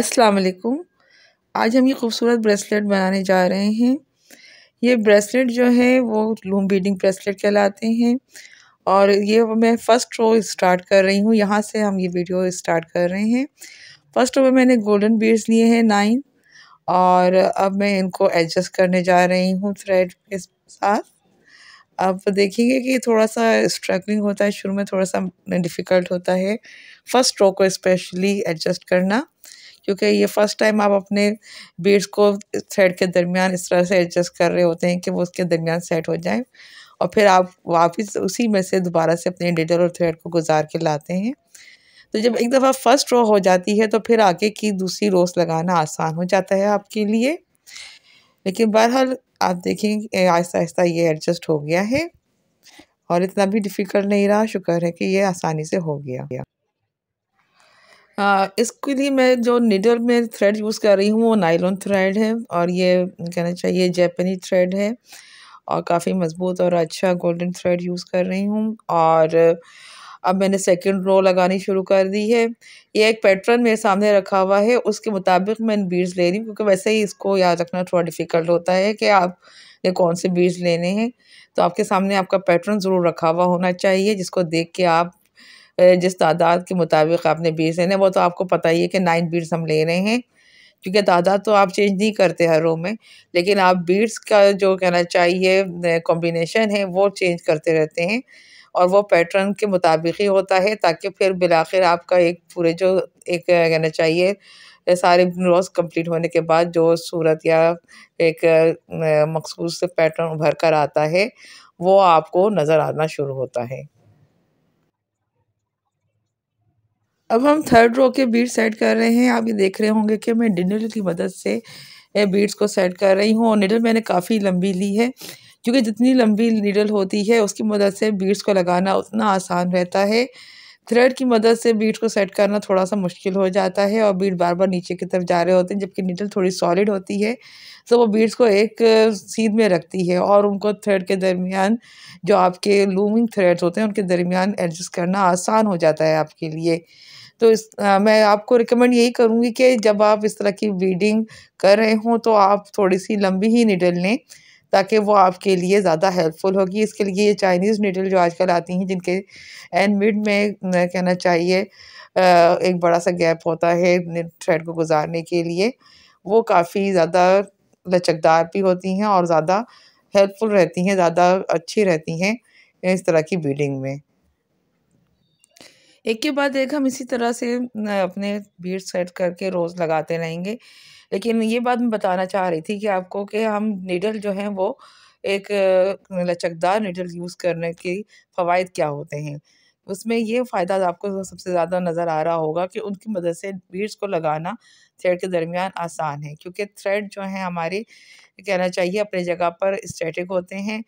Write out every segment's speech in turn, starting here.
अस्सलाम वालेकुम आज हम ये खूबसूरत ब्रेसलेट बनाने जा रहे हैं ये ब्रेसलेट जो है वो लूम बीडिंग ब्रेसलेट कहलाते हैं और ये मैं फ़र्स्ट रो स्टार्ट कर रही हूँ यहाँ से हम ये वीडियो स्टार्ट कर रहे हैं फ़र्स्ट रो में मैंने गोल्डन बीड्स लिए हैं नाइन और अब मैं इनको एडजस्ट करने जा रही हूँ थ्रेड के साथ अब देखेंगे कि थोड़ा सा स्ट्रगलिंग होता है शुरू में थोड़ा सा डिफ़िकल्ट होता है फ़र्स्ट रो को स्पेशली एडजस्ट करना क्योंकि ये फ़र्स्ट टाइम आप अपने बीड्स को थ्रेड के दरमियान इस तरह से एडजस्ट कर रहे होते हैं कि वो उसके दरमियान सेट हो जाए और फिर आप वापस उसी में से दोबारा से अपने डिडल और थ्रेड को गुजार के लाते हैं तो जब एक दफ़ा फर्स्ट रो हो जाती है तो फिर आगे की दूसरी रोज लगाना आसान हो जाता है आपके लिए लेकिन बहरहाल आप देखें आहिस्ता आहिस्ता ये एडजस्ट हो गया है और इतना भी डिफ़िकल्ट नहीं रहा शुक्र है कि ये आसानी से हो गया इसके लिए मैं जो नीडल में थ्रेड यूज़ कर रही हूँ वो नाइलॉन थ्रेड है और ये कहना चाहिए जैपनी थ्रेड है और काफ़ी मज़बूत और अच्छा गोल्डन थ्रेड यूज़ कर रही हूँ और अब मैंने सेकंड रो लगानी शुरू कर दी है ये एक पैटर्न मेरे सामने रखा हुआ है उसके मुताबिक मैं बीड्स ले रही हूँ क्योंकि वैसे ही इसको याद रखना थोड़ा डिफ़िकल्ट होता है कि आप ये कौन से बीज लेने हैं तो आपके सामने आपका पैटर्न ज़रूर रखा हुआ होना चाहिए जिसको देख के आप जिस तादाद के मुताबिक आपने बीस लेने वो तो आपको पता ही है कि नाइन बीड्स हम ले रहे हैं क्योंकि तादाद तो आप चेंज नहीं करते हर रो में लेकिन आप बीड्स का जो कहना चाहिए कॉम्बिनेशन है वो चेंज करते रहते हैं और वो पैटर्न के मुताबिक ही होता है ताकि फिर बिलाखिर आपका एक पूरे जो एक कहना चाहिए सारे रोज़ कंप्लीट होने के बाद जो सूरत या एक मखसूस पैटर्न उभर कर आता है वो आपको नज़र आना शुरू होता है अब हम थर्ड रो के बीट ऐड कर रहे हैं आप ये देख रहे होंगे कि मैं डिनल की मदद से बीट्स को सेट कर रही हूँ और निडल मैंने काफ़ी लंबी ली है क्योंकि जितनी लंबी निडल होती है उसकी मदद से बीट्स को लगाना उतना आसान रहता है थ्रेड की मदद से बीट को सेट करना थोड़ा सा मुश्किल हो जाता है और बीट बार बार नीचे की तरफ जा रहे होते हैं जबकि नीडल थोड़ी सॉलिड होती है तो वो बीट्स को एक सीध में रखती है और उनको थ्रेड के दरमियान जो आपके लूमिंग थ्रेड्स होते हैं उनके दरमियान एडजस्ट करना आसान हो जाता है आपके लिए तो इस आ, मैं आपको रिकमेंड यही करूँगी कि जब आप इस तरह की बीडिंग कर रहे हों तो आप थोड़ी सी लंबी ही निडल लें ताकि वो आपके लिए ज़्यादा हेल्पफुल होगी इसके लिए ये चाइनीज़ नीडल जो आजकल आती हैं जिनके एंड मिड में कहना चाहिए एक बड़ा सा गैप होता है थ्रेड को गुजारने के लिए वो काफ़ी ज़्यादा लचकदार भी होती हैं और ज़्यादा हेल्पफुल रहती हैं ज़्यादा अच्छी रहती हैं इस तरह की बीडिंग में एक के बाद एक हम इसी तरह से अपने बीट सेट करके रोज़ लगाते रहेंगे लेकिन ये बात मैं बताना चाह रही थी कि आपको कि हम नीडल जो हैं वो एक लचकदार नीडल यूज़ करने के फ़वाद क्या होते हैं उसमें ये फ़ायदा आपको सबसे ज़्यादा नज़र आ रहा होगा कि उनकी मदद से बीड्स को लगाना थ्रेड के दरमियान आसान है क्योंकि थ्रेड जो हैं हमारे कहना चाहिए अपने जगह पर स्टैटिक होते हैं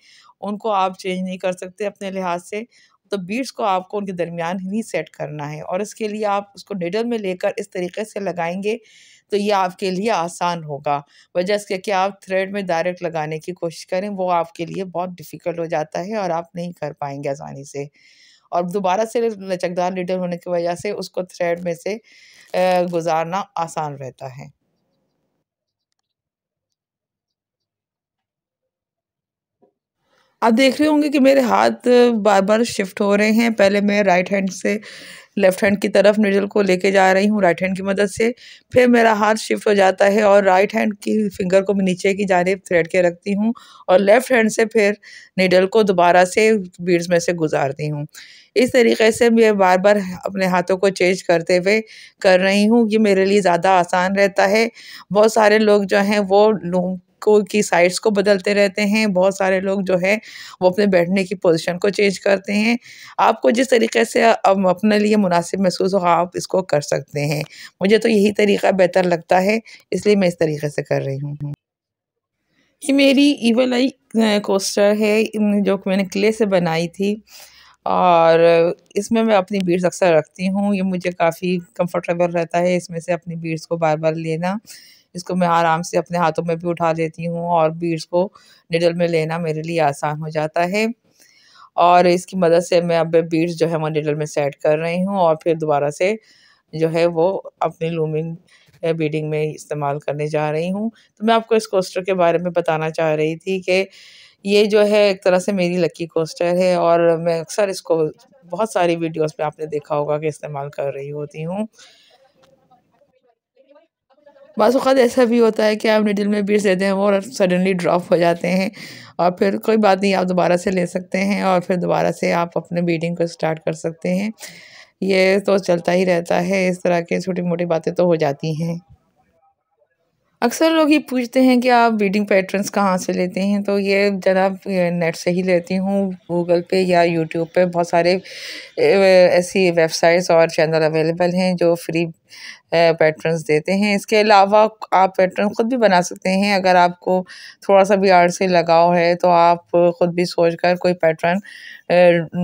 उनको आप चेंज नहीं कर सकते अपने लिहाज से तो बीड्स को आपको उनके दरमियान ही सेट करना है और इसके लिए आप उसको निडल में लेकर इस तरीके से लगाएंगे तो ये आपके लिए आसान होगा वजह इसके कि आप थ्रेड में डायरेक्ट लगाने की कोशिश करें वो आपके लिए बहुत डिफ़िकल्ट हो जाता है और आप नहीं कर पाएंगे आसानी से और दोबारा से लचकदार निडल होने की वजह से उसको थ्रेड में से गुजारना आसान रहता है आप देख रहे होंगे कि मेरे हाथ बार बार शिफ्ट हो रहे हैं पहले मैं राइट हैंड से लेफ़्ट हैंड की तरफ निडल को लेके जा रही हूँ राइट हैंड की मदद से फिर मेरा हाथ शिफ्ट हो जाता है और राइट हैंड की फिंगर को मैं नीचे की जानेब थ्रेड के रखती हूँ और लेफ़्ट हैंड से फिर निडल को दोबारा से बीड्स में से गुजारती हूँ इस तरीके से मैं बार बार अपने हाथों को चेंज करते हुए कर रही हूँ ये मेरे लिए ज़्यादा आसान रहता है बहुत सारे लोग जो हैं वो लूम को की साइड्स को बदलते रहते हैं बहुत सारे लोग जो है वो अपने बैठने की पोजीशन को चेंज करते हैं आपको जिस तरीके से अब अपने लिए मुनासिब महसूस हो आप इसको कर सकते हैं मुझे तो यही तरीका बेहतर लगता है इसलिए मैं इस तरीके से कर रही हूँ ये मेरी ईवल आई कोस्टर है जो कि मैंने क्ले से बनाई थी और इसमें मैं अपनी बीड्स अक्सर रखती हूँ ये मुझे काफ़ी कंफर्टेबल रहता है इसमें से अपनी बीड्स को बार बार लेना इसको मैं आराम से अपने हाथों में भी उठा लेती हूँ और बीड्स को निडल में लेना मेरे लिए आसान हो जाता है और इसकी मदद से मैं अब बीड्स जो है वो निडल में सेट कर रही हूँ और फिर दोबारा से जो है वो अपनी लूमिंग बीडिंग में इस्तेमाल करने जा रही हूँ तो मैं आपको इस कोस्टर के बारे में बताना चाह रही थी कि ये जो है एक तरह से मेरी लकी कोस्टर है और मैं अक्सर इसको बहुत सारी वीडियोस में आपने देखा होगा कि इस्तेमाल कर रही होती हूँ बाज़ात ऐसा भी होता है कि आप निडल में बीट्स देते हैं और सडनली ड्रॉप हो जाते हैं और फिर कोई बात नहीं आप दोबारा से ले सकते हैं और फिर दोबारा से आप अपने बीटिंग को स्टार्ट कर सकते हैं ये तो चलता ही रहता है इस तरह की छोटी मोटी बातें तो हो जाती हैं अक्सर लोग ये पूछते हैं कि आप बीडिंग पैटर्न्स कहाँ से लेते हैं तो ये जनाब नेट से ही लेती हूँ गूगल पे या यूट्यूब पे बहुत सारे ऐसी वेबसाइट्स और चैनल अवेलेबल हैं जो फ्री पैटर्न्स देते हैं इसके अलावा आप पैटर्न ख़ुद भी बना सकते हैं अगर आपको थोड़ा सा भी आर्ट से लगाव है तो आप ख़ुद भी सोच कर कोई पैटर्न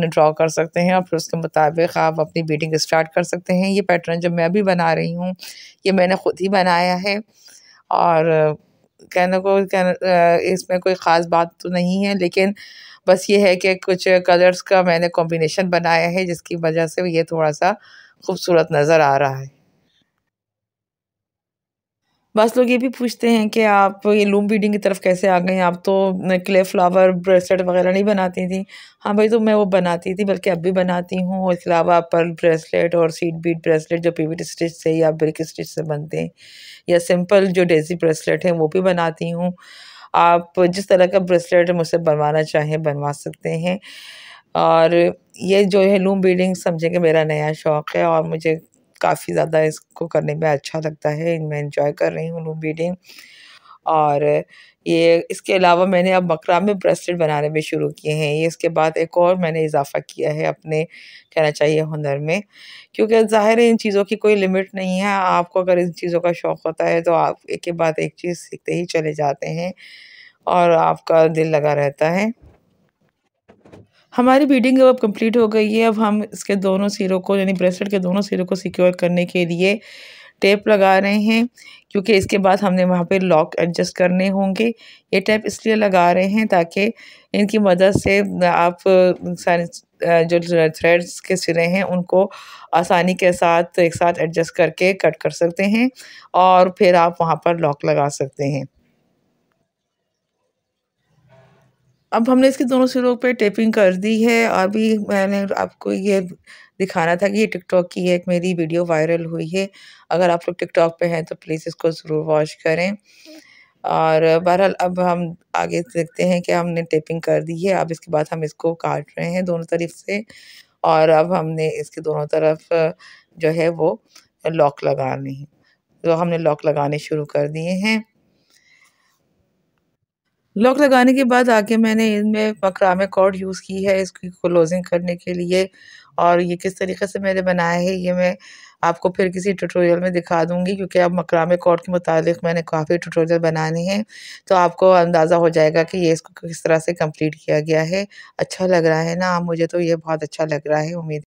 ड्रा कर सकते हैं और फिर उसके मुताबिक आप अपनी बीडिंग स्टार्ट कर सकते हैं ये पैटर्न जो मैं अभी बना रही हूँ ये मैंने ख़ुद ही बनाया है और कहने को कहने इसमें कोई ख़ास बात तो नहीं है लेकिन बस ये है कि कुछ कलर्स का मैंने कॉम्बिनेशन बनाया है जिसकी वजह से ये थोड़ा सा खूबसूरत नज़र आ रहा है बस लोग ये भी पूछते हैं कि आप ये लूम बीडिंग की तरफ कैसे आ गए आप तो क्ले फ्लावर ब्रेसलेट वगैरह नहीं बनाती थी हाँ भाई तो मैं वो बनाती थी बल्कि अब भी बनाती हूँ और इसके अलावा पर्ल ब्रेसलेट और सीट बीट ब्रेसलेट जो पीवीट स्टिच से या ब्रिक स्टिच से बनते हैं या सिंपल जो डेजी ब्रेसलेट हैं वो भी बनाती हूँ आप जिस तरह का ब्रेसलेट मुझसे बनवाना चाहें बनवा सकते हैं और ये जो है लूम बीडिंग समझेंगे मेरा नया शौक़ है और मुझे काफ़ी ज़्यादा इसको करने में अच्छा लगता है मैं इंजॉय कर रही हूँ लूम बीडिंग और ये इसके अलावा मैंने अब बकरा में ब्रेसलेट बनाने भी शुरू किए हैं ये इसके बाद एक और मैंने इजाफ़ा किया है अपने कहना चाहिए हुनर में क्योंकि ज़ाहिर है इन चीज़ों की कोई लिमिट नहीं है आपको अगर इन चीज़ों का शौक़ होता है तो आप एक के बाद एक चीज़ सीखते ही चले जाते हैं और आपका दिल लगा रहता है हमारी बीडिंग अब कंप्लीट हो गई है अब हम इसके दोनों सिरों को यानी ब्रेसलेट के दोनों सिरों को सिक्योर करने के लिए टेप लगा रहे हैं क्योंकि इसके बाद हमने वहाँ पे लॉक एडजस्ट करने होंगे ये टेप इसलिए लगा रहे हैं ताकि इनकी मदद से आप सारे जो थ्रेड्स के सिरे हैं उनको आसानी के साथ एक साथ एडजस्ट करके कट कर सकते हैं और फिर आप वहाँ पर लॉक लगा सकते हैं अब हमने इसके दोनों सिरों पे टेपिंग कर दी है अभी मैंने आपको ये दिखाना था कि ये टिकटॉक की एक मेरी वीडियो वायरल हुई है अगर आप लोग टिकटॉक पे हैं तो प्लीज़ इसको ज़रूर वॉच करें और बहरहाल अब हम आगे देखते हैं कि हमने टेपिंग कर दी है अब इसके बाद हम इसको काट रहे हैं दोनों तरफ से और अब हमने इसके दोनों तरफ जो है वो लॉक लगानी तो हमने लॉक लगाने शुरू कर दिए हैं लॉक लगाने के बाद आगे मैंने इनमें मकरामे कॉर्ड यूज़ की है इसकी क्लोजिंग करने के लिए और ये किस तरीके से मैंने बनाया है ये मैं आपको फिर किसी ट्यूटोरियल में दिखा दूंगी क्योंकि अब मकरामे कॉर्ड के मुतालिक मैंने काफ़ी ट्यूटोरियल बनाने हैं तो आपको अंदाज़ा हो जाएगा कि ये इसको किस तरह से कंप्लीट किया गया है अच्छा लग रहा है ना मुझे तो ये बहुत अच्छा लग रहा है उम्मीद